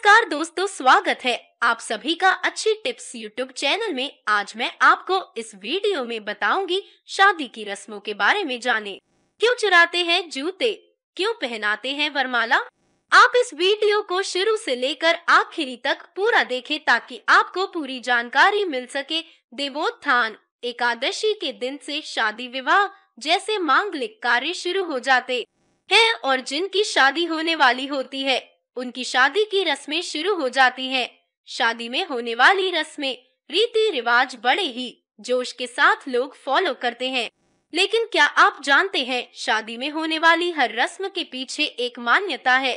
नमस्कार दोस्तों स्वागत है आप सभी का अच्छी टिप्स यूट्यूब चैनल में आज मैं आपको इस वीडियो में बताऊंगी शादी की रस्मों के बारे में जाने क्यों चुराते हैं जूते क्यों पहनाते हैं वरमाला आप इस वीडियो को शुरू से लेकर आखिरी तक पूरा देखें ताकि आपको पूरी जानकारी मिल सके देवोत्थान एकादशी के दिन से शादी विवाह जैसे मांगलिक कार्य शुरू हो जाते हैं और जिनकी शादी होने वाली होती है उनकी शादी की रस्में शुरू हो जाती हैं। शादी में होने वाली रस्में रीति रिवाज बड़े ही जोश के साथ लोग फॉलो करते हैं लेकिन क्या आप जानते हैं शादी में होने वाली हर रस्म के पीछे एक मान्यता है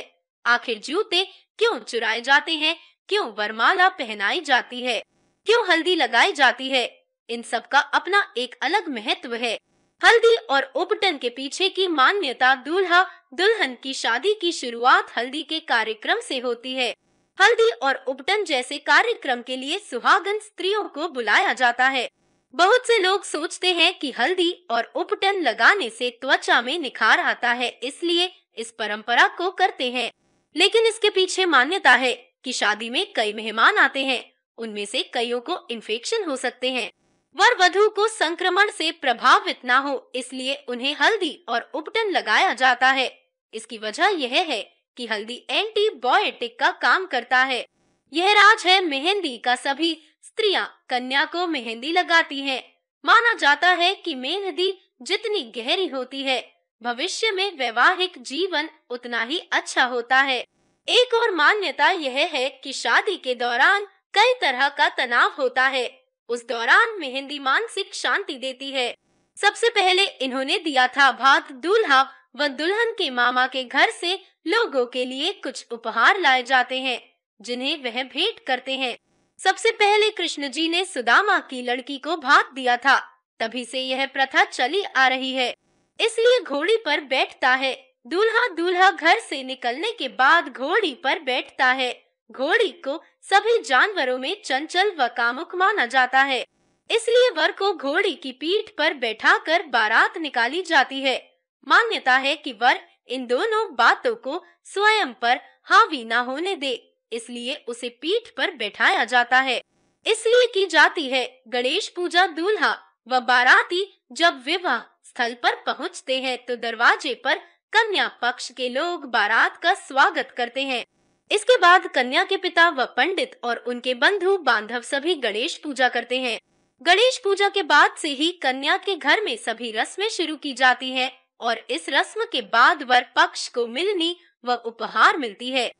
आखिर जूते क्यों चुराए जाते हैं क्यों वरमाला पहनाई जाती है क्यों हल्दी लगाई जाती है इन सब का अपना एक अलग महत्व है हल्दी और उपटन के पीछे की मान्यता दूल्हा दुल्हन की शादी की शुरुआत हल्दी के कार्यक्रम से होती है हल्दी और उपटन जैसे कार्यक्रम के लिए सुहागन स्त्रियों को बुलाया जाता है बहुत से लोग सोचते हैं कि हल्दी और उपटन लगाने से त्वचा में निखार आता है इसलिए इस परंपरा को करते हैं लेकिन इसके पीछे मान्यता है कि शादी में कई मेहमान आते हैं उनमें से कईयों को इन्फेक्शन हो सकते हैं वर वधु को संक्रमण से प्रभावित ना हो इसलिए उन्हें हल्दी और उपटन लगाया जाता है इसकी वजह यह है कि हल्दी एंटीबायोटिक का काम करता है यह राज है मेहंदी का सभी स्त्रियां कन्या को मेहंदी लगाती हैं। माना जाता है कि मेहंदी जितनी गहरी होती है भविष्य में वैवाहिक जीवन उतना ही अच्छा होता है एक और मान्यता यह है कि शादी के दौरान कई तरह का तनाव होता है उस दौरान मेहंदी मानसिक शांति देती है सबसे पहले इन्होंने दिया था भात दूल्हा व दुल्हन के मामा के घर से लोगों के लिए कुछ उपहार लाए जाते हैं जिन्हें वह भेंट करते हैं सबसे पहले कृष्ण जी ने सुदामा की लड़की को भात दिया था तभी से यह प्रथा चली आ रही है इसलिए घोड़ी पर बैठता है दूल्हा दूल्हा घर से निकलने के बाद घोड़ी पर बैठता है घोड़ी को सभी जानवरों में चंचल व कामुक माना जाता है इसलिए वर को घोड़ी की पीठ पर बैठाकर बारात निकाली जाती है मान्यता है कि वर इन दोनों बातों को स्वयं पर हावी न होने दे इसलिए उसे पीठ पर बैठाया जाता है इसलिए की जाती है गणेश पूजा दूल्हा व बाराती जब विवाह स्थल पर पहुंचते हैं तो दरवाजे पर कन्या पक्ष के लोग बारात का स्वागत करते हैं इसके बाद कन्या के पिता व पंडित और उनके बंधु बांधव सभी गणेश पूजा करते हैं गणेश पूजा के बाद से ही कन्या के घर में सभी रस्में शुरू की जाती हैं और इस रस्म के बाद वर पक्ष को मिलनी व उपहार मिलती है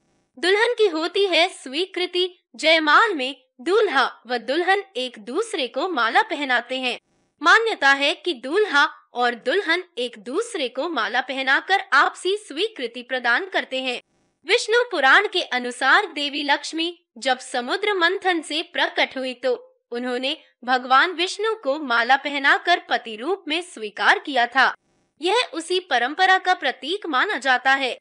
दुल्हन की होती है स्वीकृति जयमाल में दूल्हा व दुल्हन एक दूसरे को माला पहनाते हैं मान्यता है कि दूल्हा और दुल्हन एक दूसरे को माला पहनाकर आपसी स्वीकृति प्रदान करते हैं विष्णु पुराण के अनुसार देवी लक्ष्मी जब समुद्र मंथन से प्रकट हुई तो उन्होंने भगवान विष्णु को माला पहनाकर पति रूप में स्वीकार किया था यह उसी परंपरा का प्रतीक माना जाता है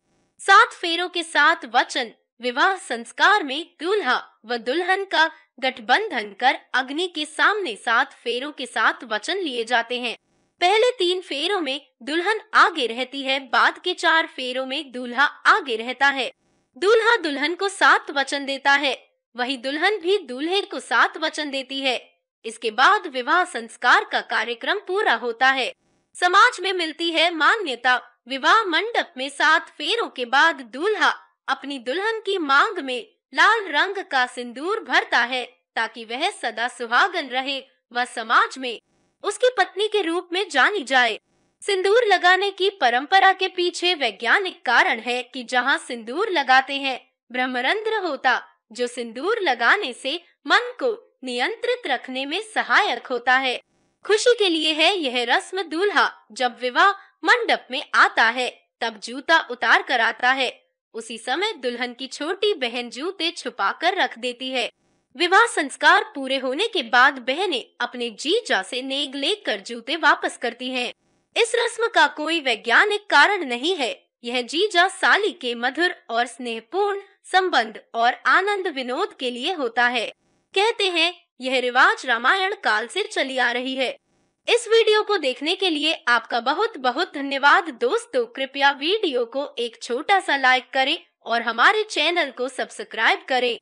सात फेरों के साथ वचन विवाह संस्कार में दूल्हा व दुल्हन का गठबंधन कर अग्नि के सामने सात फेरों के साथ वचन लिए जाते हैं पहले तीन फेरों में दुल्हन आगे रहती है बाद के चार फेरों में दूल्हा आगे रहता है दूल्हा दुल्हन को सात वचन देता है वही दुल्हन भी दूल्हे को सात वचन देती है इसके बाद विवाह संस्कार का कार्यक्रम पूरा होता है समाज में मिलती है मान्यता विवाह मंडप में सात फेरों के बाद दूल्हा अपनी दुल्हन की मांग में लाल रंग का सिंदूर भरता है ताकि वह सदा सुहागन रहे व समाज में उसकी पत्नी के रूप में जानी जाए सिंदूर लगाने की परंपरा के पीछे वैज्ञानिक कारण है कि जहाँ सिंदूर लगाते हैं ब्रह्मरंध्र होता जो सिंदूर लगाने से मन को नियंत्रित रखने में सहायक होता है खुशी के लिए है यह रस्म दूल्हा जब विवाह मंडप में आता है तब जूता उतार कर आता है उसी समय दुल्हन की छोटी बहन जूते छुपा कर रख देती है विवाह संस्कार पूरे होने के बाद बहनें अपने जीजा से नेग लेकर कर जूते वापस करती हैं। इस रस्म का कोई वैज्ञानिक कारण नहीं है यह जीजा साली के मधुर और स्नेहपूर्ण संबंध और आनंद विनोद के लिए होता है कहते हैं यह रिवाज रामायण काल से चली आ रही है इस वीडियो को देखने के लिए आपका बहुत बहुत धन्यवाद दोस्तों कृपया वीडियो को एक छोटा सा लाइक करें और हमारे चैनल को सब्सक्राइब करें